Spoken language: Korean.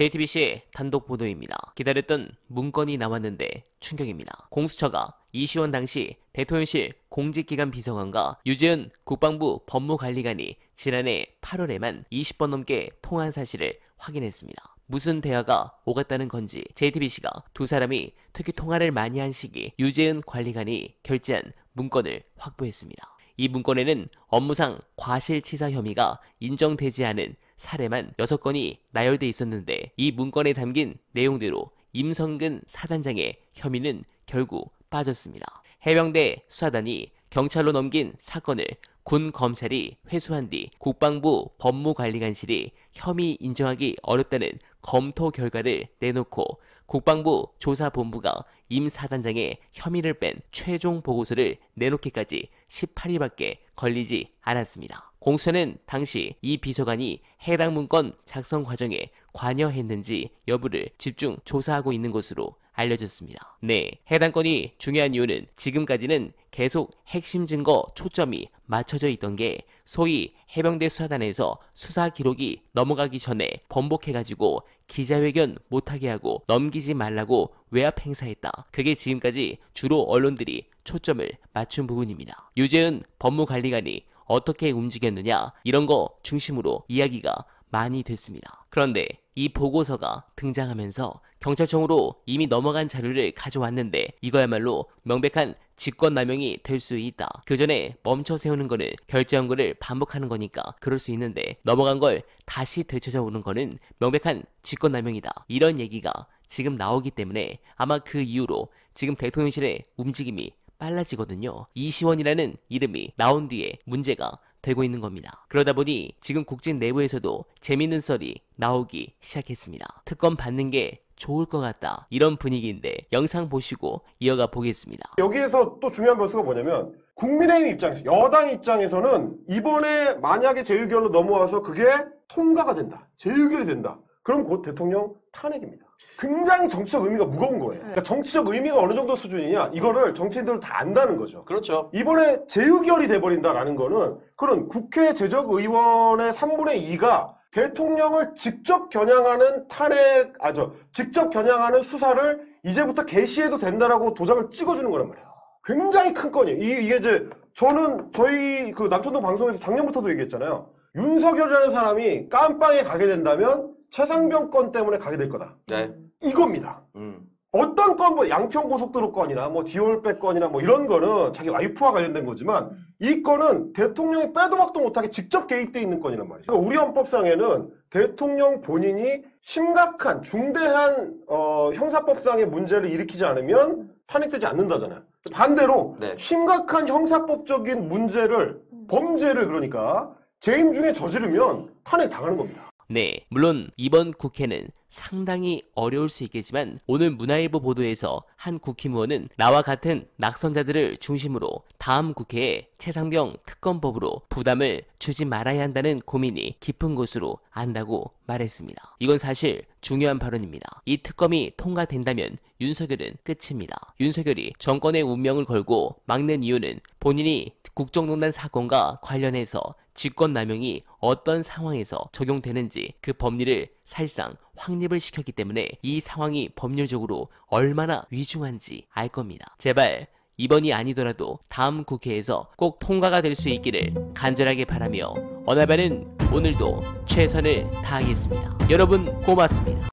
JTBC 단독 보도입니다. 기다렸던 문건이 남았는데 충격입니다. 공수처가 이시원 당시 대통령실 공직기관 비서관과 유재은 국방부 법무관리관이 지난해 8월에만 20번 넘게 통화한 사실을 확인했습니다. 무슨 대화가 오갔다는 건지 JTBC가 두 사람이 특히 통화를 많이 한 시기 유재은 관리관이 결제한 문건을 확보했습니다. 이 문건에는 업무상 과실치사 혐의가 인정되지 않은 사례만 6건이 나열돼 있었는데 이 문건에 담긴 내용대로 임성근 사단장의 혐의는 결국 빠졌습니다. 해병대 수사단이 경찰로 넘긴 사건을 군 검찰이 회수한 뒤 국방부 법무관리관실이 혐의 인정하기 어렵다는 검토 결과를 내놓고 국방부 조사본부가 임 사단장의 혐의를 뺀 최종 보고서를 내놓기까지 18일밖에 걸리지 않았습니다. 공수처는 당시 이 비서관이 해당 문건 작성 과정에 관여했는지 여부를 집중 조사하고 있는 것으로 알려졌습니다. 네, 해당 건이 중요한 이유는 지금까지는 계속 핵심 증거 초점이 맞춰져 있던 게 소위 해병대 수사단에서 수사 기록이 넘어가기 전에 번복해가지고 기자회견 못하게 하고 넘기지 말라고 외압 행사했다. 그게 지금까지 주로 언론들이 초점을 맞춘 부분입니다. 유재은 법무관리관이 어떻게 움직였느냐 이런 거 중심으로 이야기가 많이 됐습니다. 그런데 이 보고서가 등장하면서 경찰청으로 이미 넘어간 자료를 가져왔는데 이거야말로 명백한 직권남용이 될 수 있다. 그 전에 멈춰 세우는 거는 결제한 거를 반복하는 거니까 그럴 수 있는데 넘어간 걸 다시 되찾아오는 거는 명백한 직권남용이다. 이런 얘기가 지금 나오기 때문에 아마 그 이후로 지금 대통령실의 움직임이 빨라지거든요. 이시원이라는 이름이 나온 뒤에 문제가 되고 있는 겁니다. 그러다 보니 지금 국진 내부에서도 재밌는 썰이 나오기 시작했습니다. 특검 받는 게 좋을 것 같다. 이런 분위기인데 영상 보시고 이어가 보겠습니다. 여기에서 또 중요한 변수가 뭐냐면 국민의힘 입장에서 여당 입장에서는 이번에 만약에 재의결로 넘어와서 그게 통과가 된다. 재의결이 된다. 그럼 곧 대통령 탄핵입니다. 굉장히 정치적 의미가 무거운 거예요. 네. 그러니까 정치적 의미가 어느 정도 수준이냐 이거를 정치인들은 다 안다는 거죠. 그렇죠. 이번에 재의결이 돼버린다라는 거는 그런 국회 제적의원의 3분의 2가 대통령을 직접 겨냥하는 탄핵 아 저 직접 겨냥하는 수사를 이제부터 개시해도 된다라고 도장을 찍어주는 거란 말이에요. 굉장히 큰 건이에요. 이, 게 이제 저는 저희 그 남천동 방송에서 작년부터도 얘기했잖아요. 윤석열이라는 사람이 깜빵에 가게 된다면 최상병 건 때문에 가게 될 거다. 네. 이겁니다. 음. 어떤 건 뭐 양평 고속도로 건이나 뭐 디올백 건이나 뭐 이런 거는 자기 와이프와 관련된 거지만 이 건은 대통령이 빼도 박도 못하게 직접 개입돼 있는 건이란 말이죠. 그러니까 우리 헌법상에는 대통령 본인이 심각한 중대한 어, 형사법상의 문제를 일으키지 않으면 탄핵되지 않는다잖아요. 반대로 네. 심각한 형사법적인 문제를 범죄를 그러니까 재임 중에 저지르면 탄핵 당하는 겁니다. 네, 물론 이번 국회는 상당히 어려울 수 있겠지만 오늘 문화일보 보도에서 한 국힘의원은 나와 같은 낙선자들을 중심으로 다음 국회에 최상병 특검법으로 부담을 주지 말아야 한다는 고민이 깊은 곳으로 안다고 말했습니다. 이건 사실 중요한 발언입니다. 이 특검이 통과된다면 윤석열은 끝입니다. 윤석열이 정권의 운명을 걸고 막는 이유는 본인이 국정농단 사건과 관련해서 직권남용이 어떤 상황에서 적용되는지 그 법리를 사실상 확립을 시켰기 때문에 이 상황이 법률적으로 얼마나 위중한지 알 겁니다. 제발 이번이 아니더라도 다음 국회에서 꼭 통과가 될 수 있기를 간절하게 바라며 어나바는 오늘도 최선을 다하겠습니다. 여러분 고맙습니다.